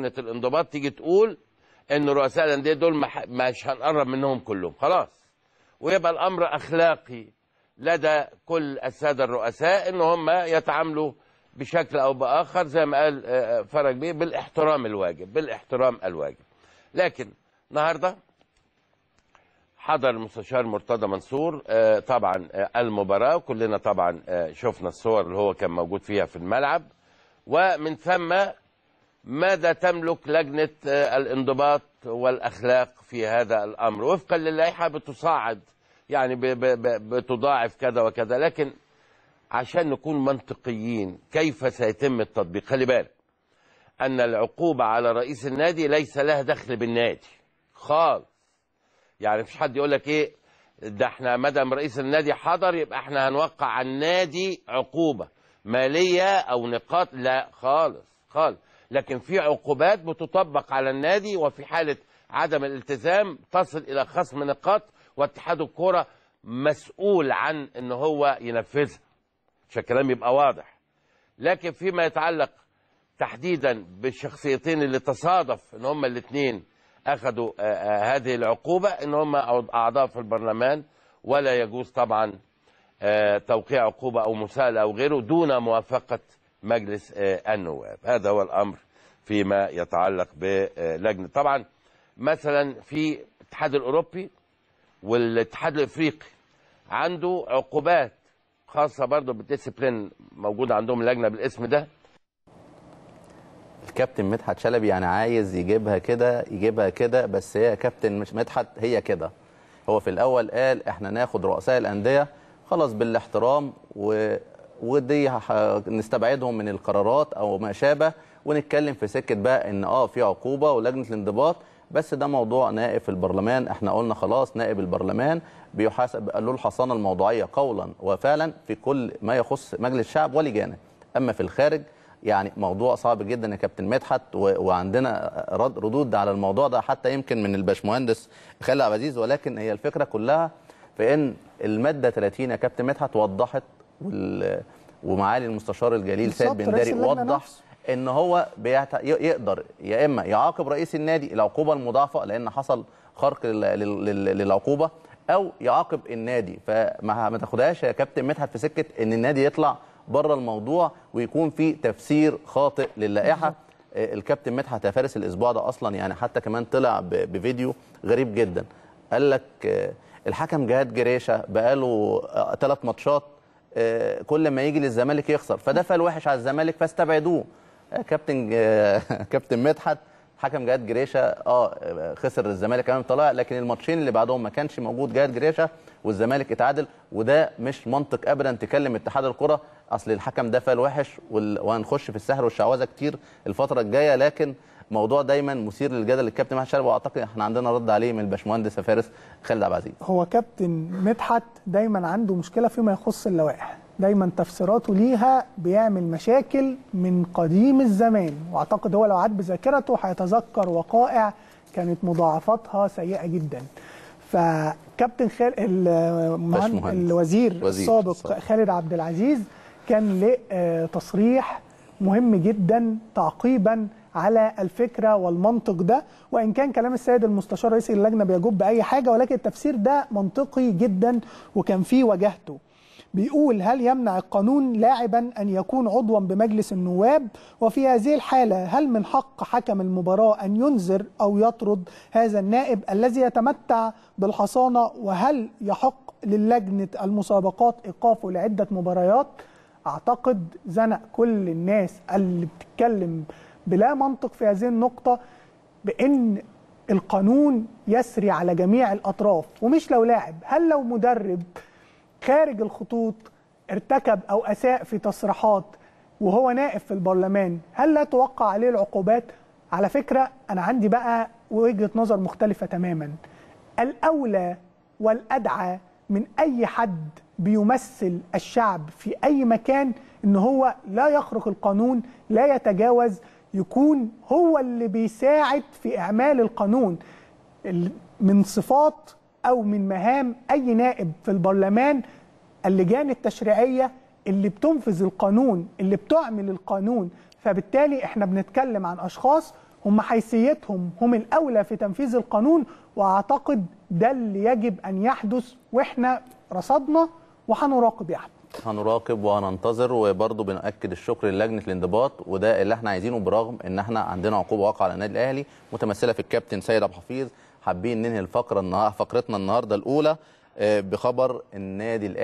لجنه الانضباط تيجي تقول ان رؤساء الانديه دول مش هنقرب منهم كلهم خلاص ويبقى الامر اخلاقي لدى كل الساده الرؤساء ان هم يتعاملوا بشكل او باخر زي ما قال آه، آه، فرج بيه بالاحترام الواجب بالاحترام الواجب لكن النهارده حضر المستشار مرتضى منصور آه، طبعا المباراه وكلنا طبعا شفنا الصور اللي هو كان موجود فيها في الملعب ومن ثم ماذا تملك لجنة آه، الانضباط والأخلاق في هذا الأمر وفقا للائحة بتصاعد يعني بتضاعف كذا وكذا لكن عشان نكون منطقيين كيف سيتم التطبيق خلي بالك أن العقوبة على رئيس النادي ليس لها دخل بالنادي خالص يعني مفيش حد يقول لك إيه ده احنا مدام رئيس النادي حضر يبقى احنا هنوقع على النادي عقوبة مالية أو نقاط لا خالص خالص لكن في عقوبات بتطبق على النادي وفي حالة عدم الالتزام تصل إلى خصم نقاط واتحاد الكرة مسؤول عن ان هو ينفذها عشان الكلام يبقى واضح لكن فيما يتعلق تحديدا بالشخصيتين اللي تصادف ان هما الاثنين اخذوا آه، آه، هذه العقوبه ان هما اعضاء في البرلمان ولا يجوز طبعا آه، توقيع عقوبه او مساءله او غيره دون موافقه مجلس آه، النواب هذا هو الأمر فيما يتعلق بلجنة طبعا مثلا في الاتحاد الأوروبي والاتحاد الأفريقي عنده عقوبات خاصة برضه بالديسيبلين موجود عندهم لجنة بالاسم ده الكابتن مدحت شلبي يعني عايز يجيبها كده يجيبها كده بس هي كابتن مش مدحت هي كده هو في الاول قال احنا ناخد رؤساء الانديه خلاص بالاحترام و ودي نستبعدهم من القرارات او ما شابه ونتكلم في سكه بقى ان اه في عقوبه ولجنه الانضباط بس ده موضوع نائب في البرلمان احنا قلنا خلاص نائب البرلمان بيحاسب له الحصانه الموضوعيه قولا وفعلا في كل ما يخص مجلس الشعب ولجانه اما في الخارج يعني موضوع صعب جدا يا كابتن مدحت وعندنا رد ردود على الموضوع ده حتى يمكن من الباشمهندس خالد عبد العزيز ولكن هي الفكره كلها في ان الماده 30 يا كابتن مدحت وضحت ومعالي المستشار الجليل سيد بن داري وضح ان هو يقدر يا اما يعاقب رئيس النادي العقوبه المضاعفه لان حصل خرق للعقوبه او يعاقب النادي فما تاخدهاش يا كابتن مدحت في سكه ان النادي يطلع بره الموضوع ويكون في تفسير خاطئ للائحه الكابتن مدحت يا فارس الاسبوع ده اصلا يعني حتى كمان طلع بفيديو غريب جدا قال لك آه، الحكم جهاد جريشه بقاله ثلاث آه، ماتشات آه، كل ما يجي للزمالك يخسر فده فال وحش على الزمالك فاستبعدوه آه، كابتن كابتن مدحت حكم جهاد جريشه اه خسر الزمالك امام طلائع لكن الماتشين اللي بعدهم ما كانش موجود جهاد جريشه والزمالك اتعادل وده مش منطق ابدا تكلم اتحاد الكره اصل الحكم ده فال وحش وهنخش في السحر والشعوذه كتير الفتره الجايه لكن موضوع دايما مثير للجدل الكابتن مدحت شلبي واعتقد احنا عندنا رد عليه من الباشمهندس فارس خالد عبد العزيز هو كابتن مدحت دايما عنده مشكله فيما يخص اللوائح دايما تفسيراته ليها بيعمل مشاكل من قديم الزمان واعتقد هو لو عاد بذاكرته هيتذكر وقائع كانت مضاعفاتها سيئه جدا فكابتن خال... المهن... الوزير السابق صح. خالد عبد العزيز كان له آه، تصريح مهم جدا تعقيبا على الفكره والمنطق ده وان كان كلام السيد المستشار رئيس اللجنه بيجوب باي حاجه ولكن التفسير ده منطقي جدا وكان فيه وجهته بيقول هل يمنع القانون لاعبا أن يكون عضوا بمجلس النواب وفي هذه الحالة هل من حق حكم المباراة أن ينذر أو يطرد هذا النائب الذي يتمتع بالحصانة وهل يحق للجنة المسابقات إيقافه لعدة مباريات أعتقد زنق كل الناس اللي بتتكلم بلا منطق في هذه النقطة بأن القانون يسري على جميع الأطراف ومش لو لاعب هل لو مدرب خارج الخطوط ارتكب أو أساء في تصريحات وهو نائب في البرلمان هل لا توقع عليه العقوبات على فكرة أنا عندي بقى وجهة نظر مختلفة تماما الأولى والأدعى من أي حد بيمثل الشعب في أي مكان إن هو لا يخرق القانون لا يتجاوز يكون هو اللي بيساعد في إعمال القانون من صفات أو من مهام أي نائب في البرلمان اللجان التشريعية اللي بتنفذ القانون اللي بتعمل القانون فبالتالي احنا بنتكلم عن أشخاص هم حيثيتهم هم الأولى في تنفيذ القانون وأعتقد ده اللي يجب أن يحدث وإحنا رصدنا وهنراقب يحدث هنراقب وهننتظر وبرضه بنأكد الشكر للجنه الانضباط وده اللي احنا عايزينه برغم ان احنا عندنا عقوبه واقعه على النادي الاهلي متمثله في الكابتن سيد عبد الحفيظ حابين ننهي الفقره فقرتنا النهارده الاولى آه، بخبر النادي الاهلي